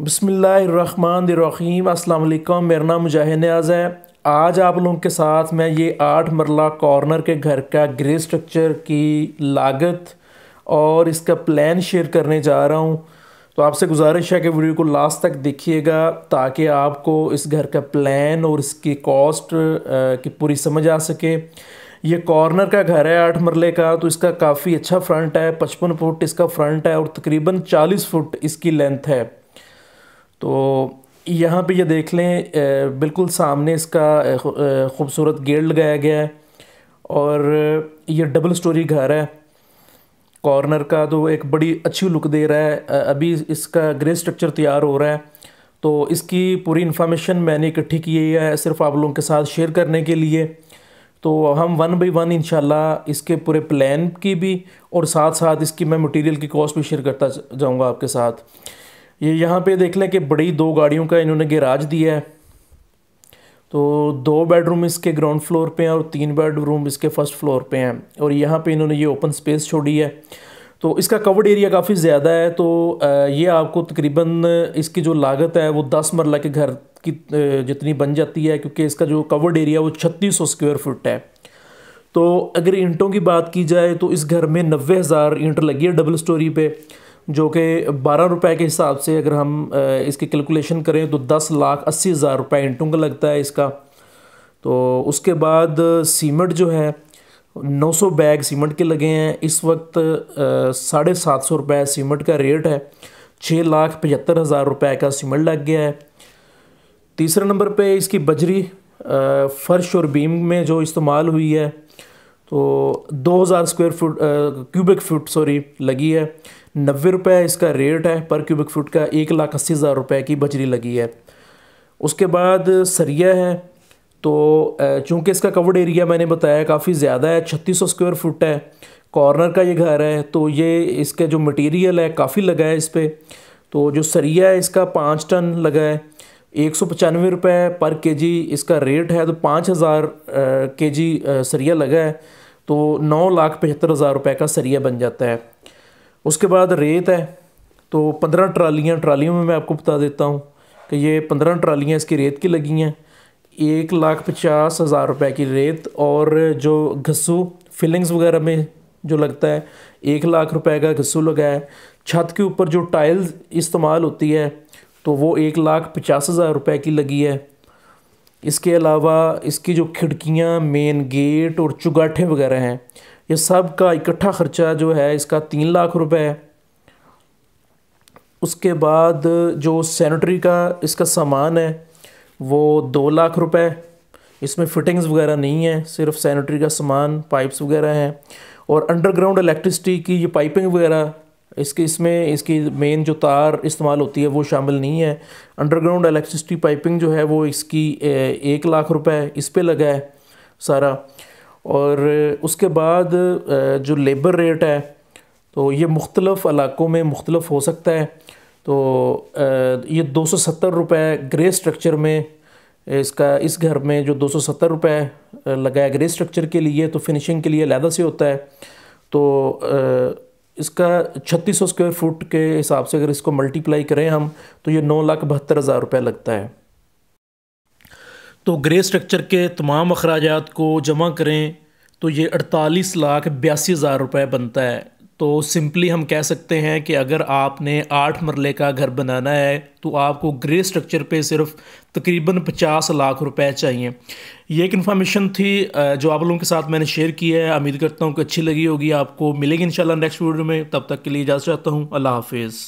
बसमीम अल्लाम मेरा नाम मुजाहिद न्याज है आज आप लोगों के साथ मैं ये आठ मरला कॉर्नर के घर का ग्रे स्ट्रक्चर की लागत और इसका प्लान शेयर करने जा रहा हूँ तो आपसे गुजारिश है कि वीडियो को लास्ट तक देखिएगा ताकि आपको इस घर का प्लान और इसकी कॉस्ट की पूरी समझ आ सके ये कॉर्नर का घर है आठ मरले का तो इसका काफ़ी अच्छा फ्रंट है पचपन फुट इसका फ्रंट है और तकरीबन चालीस फुट इसकी लेंथ है तो यहाँ पे ये देख लें बिल्कुल सामने इसका खूबसूरत गेट लगाया गया है और ये डबल स्टोरी घर है कॉर्नर का तो एक बड़ी अच्छी लुक दे रहा है अभी इसका ग्रे स्ट्रक्चर तैयार हो रहा है तो इसकी पूरी इन्फॉर्मेशन मैंने इकट्ठी की है सिर्फ आप लोगों के साथ शेयर करने के लिए तो हम वन बाई वन इंशाल्लाह इसके पूरे प्लान की भी और साथ साथ इसकी मैं मटेरियल की कॉस्ट भी शेयर करता जाऊंगा आपके साथ ये यहाँ पे देख लें कि बड़ी दो गाड़ियों का इन्होंने गैराज दिया है तो दो बेडरूम इसके ग्राउंड फ्लोर पे हैं और तीन बेडरूम इसके फर्स्ट फ्लोर पे हैं और यहाँ पे इन्होंने ये ओपन स्पेस छोड़ी है तो इसका कवर्ड एरिया काफ़ी ज़्यादा है तो ये आपको तकरीबन इसकी जो लागत है वो दस मरला के घर की जितनी बन जाती है क्योंकि इसका जो कवर्ड एरिया वो छत्तीस सौ स्क्वायर फुट है तो अगर ईंटों की बात की जाए तो इस घर में नब्बे हज़ार ईंट लगी है डबल स्टोरी पे जो कि बारह रुपए के हिसाब से अगर हम इसकी कैलकुलेशन करें तो दस लाख अस्सी हज़ार रुपये इंटों का लगता है इसका तो उसके बाद सीमेंट जो है 900 बैग सीमेंट के लगे हैं इस वक्त साढ़े सात सौ रुपये सीमेंट का रेट है छः लाख पचहत्तर हज़ार रुपये का सीमेंट लग गया है तीसरे नंबर पे इसकी बजरी फ़र्श और बीम में जो इस्तेमाल हुई है तो 2000 square foot cubic foot sorry लगी है नब्बे रुपये इसका रेट है पर क्यूबिक फुट का एक लाख अस्सी हज़ार रुपये की बजरी लगी है उसके बाद सरिया है तो चूँकि इसका कवर्ड एरिया मैंने बताया काफ़ी ज़्यादा है छत्तीस सौ स्क्वायर फुट है कॉर्नर का ये घर है तो ये इसका जो मटेरियल है काफ़ी लगा है इस पर तो जो सरिया है इसका पाँच टन लगा है एक सौ पचानवे रुपये पर के जी इसका रेट है तो पाँच हज़ार के जी सरिया लगा है तो नौ लाख पचहत्तर हज़ार रुपये का सरिया बन जाता है उसके बाद रेत है तो पंद्रह ट्रालियाँ ट्रालियों में मैं आपको बता देता हूँ कि ये पंद्रह ट्रालियाँ इसकी रेत की लगी हैं एक लाख पचास हज़ार रुपये की रेत और जो घस्सू फिलिंग्स वगैरह में जो लगता है एक लाख रुपए का घस्सू लगा है छत के ऊपर जो टाइल इस्तेमाल होती है तो वो एक लाख पचास हज़ार रुपये की लगी है इसके अलावा इसकी जो खिड़कियाँ मेन गेट और चुगाठे वगैरह हैं ये सब का इकट्ठा खर्चा जो है इसका तीन लाख रुपए है उसके बाद जो सैनिटरी का इसका सामान है वो दो लाख रुपए इसमें फिटिंग्स वगैरह नहीं है सिर्फ सैनिटरी का सामान पाइप्स वगैरह हैं और अंडरग्राउंड इलेक्ट्रिसिटी की ये पाइपिंग वगैरह इसके इसमें इसकी मेन जो तार इस्तेमाल होती है वो शामिल नहीं है अंडरग्राउंड इलेक्ट्रिसिटी पाइपिंग जो है वो इसकी एक लाख रुपए इस पर लगा है सारा और उसके बाद जो लेबर रेट है तो ये मुख्तलफ़ इलाक़ों में मुख्तलफ हो सकता है तो ये दो सौ सत्तर रुपये ग्रे स्ट्रक्चर में इसका इस घर में जो दो सौ सत्तर रुपये लगाया ग्रे स्ट्रक्चर के लिए तो फिनिशिंग के लिए लहदा से होता है तो इसका छत्तीस सौ स्क्वायर फुट के हिसाब से अगर इसको मल्टीप्लाई करें हम तो ये नौ लाख बहत्तर हज़ार रुपये लगता है तो ग्रे स्ट्रक्चर के तमाम अखराज को जमा करें तो ये अड़तालीस लाख बयासी हज़ार रुपये बनता है तो सिंपली हम कह सकते हैं कि अगर आपने आठ मरले का घर बनाना है तो आपको ग्रे स्ट्रक्चर पे सिर्फ तकरीबन पचास लाख रुपए चाहिए ये एक इन्फॉर्मेशन थी जो आप लोगों के साथ मैंने शेयर की है उम्मीद करता हूँ कि अच्छी लगी होगी आपको मिलेगी इंशाल्लाह नेक्स्ट वीडियो में तब तक के लिए इजाज़त चाहता हूँ अल्लाह हाफिज़